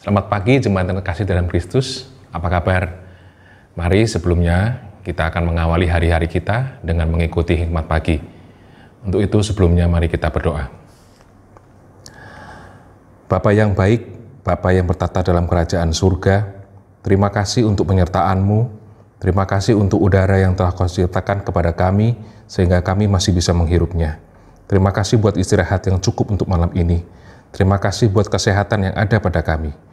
Selamat pagi jemaat yang terkasih dalam Kristus. Apa kabar? Mari sebelumnya kita akan mengawali hari-hari kita dengan mengikuti hikmat pagi. Untuk itu sebelumnya mari kita berdoa. Bapa yang baik, Bapa yang bertata dalam kerajaan surga, terima kasih untuk penyertaanmu, terima kasih untuk udara yang telah Kau ciptakan kepada kami, sehingga kami masih bisa menghirupnya. Terima kasih buat istirahat yang cukup untuk malam ini. Terima kasih buat kesehatan yang ada pada kami.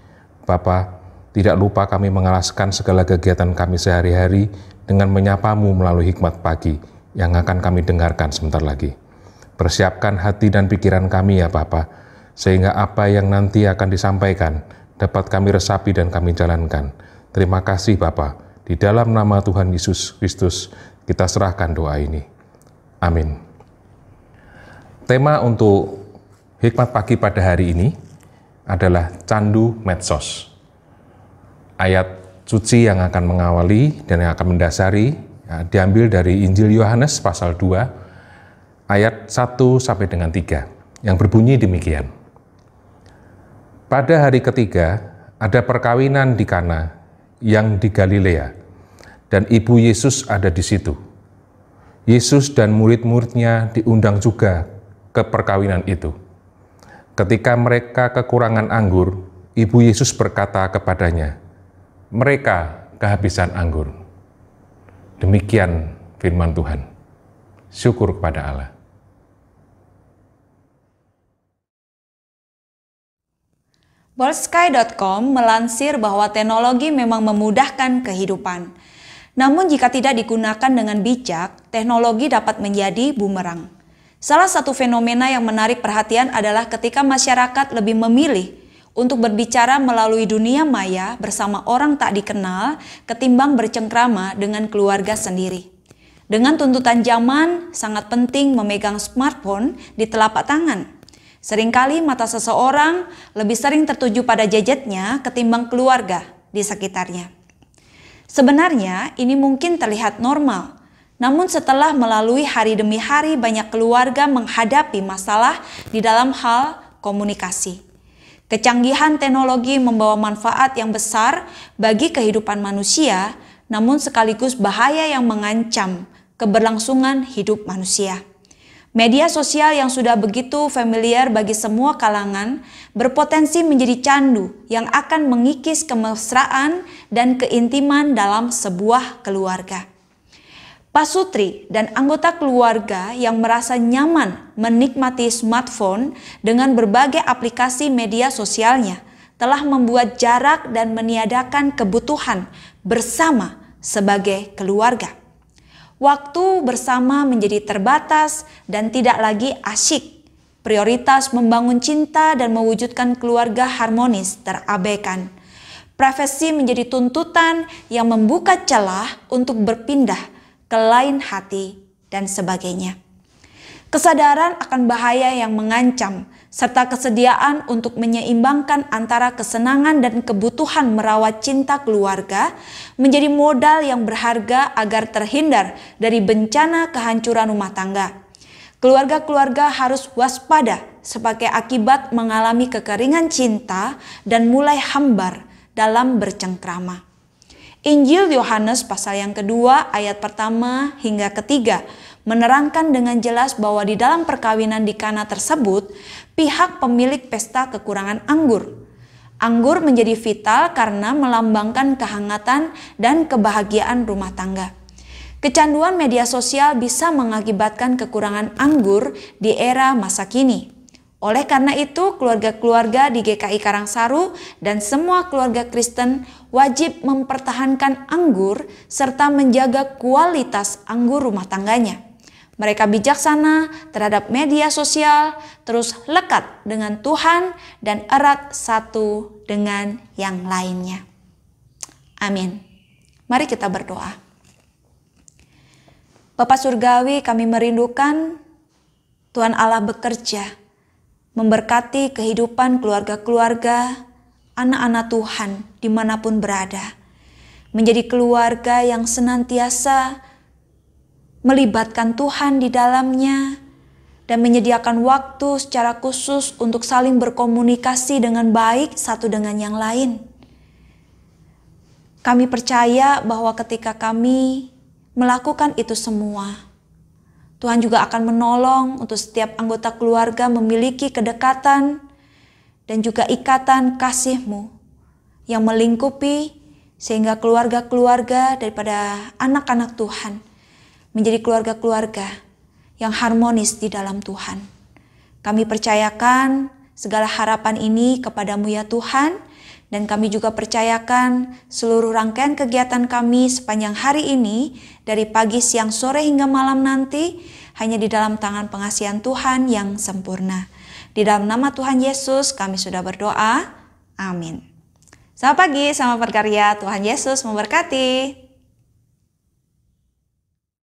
Bapa, tidak lupa kami mengalaskan segala kegiatan kami sehari-hari dengan menyapamu melalui hikmat pagi yang akan kami dengarkan sebentar lagi. Persiapkan hati dan pikiran kami ya Bapak, sehingga apa yang nanti akan disampaikan dapat kami resapi dan kami jalankan. Terima kasih Bapak. Di dalam nama Tuhan Yesus Kristus kita serahkan doa ini. Amin. Tema untuk hikmat pagi pada hari ini adalah candu medsos. Ayat suci yang akan mengawali dan yang akan mendasari ya, diambil dari Injil Yohanes pasal 2 ayat 1 sampai dengan 3 yang berbunyi demikian. Pada hari ketiga ada perkawinan di Kana yang di Galilea dan ibu Yesus ada di situ. Yesus dan murid-muridnya diundang juga ke perkawinan itu. Ketika mereka kekurangan anggur, Ibu Yesus berkata kepadanya, "Mereka kehabisan anggur." Demikian firman Tuhan. Syukur kepada Allah. Worldsky.com melansir bahwa teknologi memang memudahkan kehidupan. Namun jika tidak digunakan dengan bijak, teknologi dapat menjadi bumerang. Salah satu fenomena yang menarik perhatian adalah ketika masyarakat lebih memilih untuk berbicara melalui dunia maya bersama orang tak dikenal ketimbang bercengkrama dengan keluarga sendiri. Dengan tuntutan zaman, sangat penting memegang smartphone di telapak tangan. Seringkali mata seseorang lebih sering tertuju pada jejetnya ketimbang keluarga di sekitarnya. Sebenarnya ini mungkin terlihat normal, namun setelah melalui hari demi hari banyak keluarga menghadapi masalah di dalam hal komunikasi. Kecanggihan teknologi membawa manfaat yang besar bagi kehidupan manusia, namun sekaligus bahaya yang mengancam keberlangsungan hidup manusia. Media sosial yang sudah begitu familiar bagi semua kalangan berpotensi menjadi candu yang akan mengikis kemesraan dan keintiman dalam sebuah keluarga. Pak Sutri dan anggota keluarga yang merasa nyaman menikmati smartphone dengan berbagai aplikasi media sosialnya telah membuat jarak dan meniadakan kebutuhan bersama sebagai keluarga. Waktu bersama menjadi terbatas dan tidak lagi asyik. Prioritas membangun cinta dan mewujudkan keluarga harmonis terabaikan. Profesi menjadi tuntutan yang membuka celah untuk berpindah ke lain hati, dan sebagainya. Kesadaran akan bahaya yang mengancam, serta kesediaan untuk menyeimbangkan antara kesenangan dan kebutuhan merawat cinta keluarga menjadi modal yang berharga agar terhindar dari bencana kehancuran rumah tangga. Keluarga-keluarga harus waspada sebagai akibat mengalami kekeringan cinta dan mulai hambar dalam bercengkrama. Injil Yohanes pasal yang kedua ayat pertama hingga ketiga menerangkan dengan jelas bahwa di dalam perkawinan di Kana tersebut pihak pemilik pesta kekurangan anggur. Anggur menjadi vital karena melambangkan kehangatan dan kebahagiaan rumah tangga. Kecanduan media sosial bisa mengakibatkan kekurangan anggur di era masa kini. Oleh karena itu, keluarga-keluarga di GKI Karangsaru dan semua keluarga Kristen wajib mempertahankan anggur serta menjaga kualitas anggur rumah tangganya. Mereka bijaksana terhadap media sosial, terus lekat dengan Tuhan dan erat satu dengan yang lainnya. Amin. Mari kita berdoa. Bapak Surgawi, kami merindukan Tuhan Allah bekerja memberkati kehidupan keluarga-keluarga, anak-anak Tuhan dimanapun berada, menjadi keluarga yang senantiasa melibatkan Tuhan di dalamnya, dan menyediakan waktu secara khusus untuk saling berkomunikasi dengan baik satu dengan yang lain. Kami percaya bahwa ketika kami melakukan itu semua, Tuhan juga akan menolong untuk setiap anggota keluarga memiliki kedekatan dan juga ikatan kasih-Mu yang melingkupi sehingga keluarga-keluarga daripada anak-anak Tuhan menjadi keluarga-keluarga yang harmonis di dalam Tuhan. Kami percayakan segala harapan ini kepadamu ya Tuhan, dan kami juga percayakan seluruh rangkaian kegiatan kami sepanjang hari ini, dari pagi, siang, sore hingga malam nanti, hanya di dalam tangan pengasihan Tuhan yang sempurna. Di dalam nama Tuhan Yesus kami sudah berdoa. Amin. Selamat pagi, selamat berkarya. Tuhan Yesus memberkati.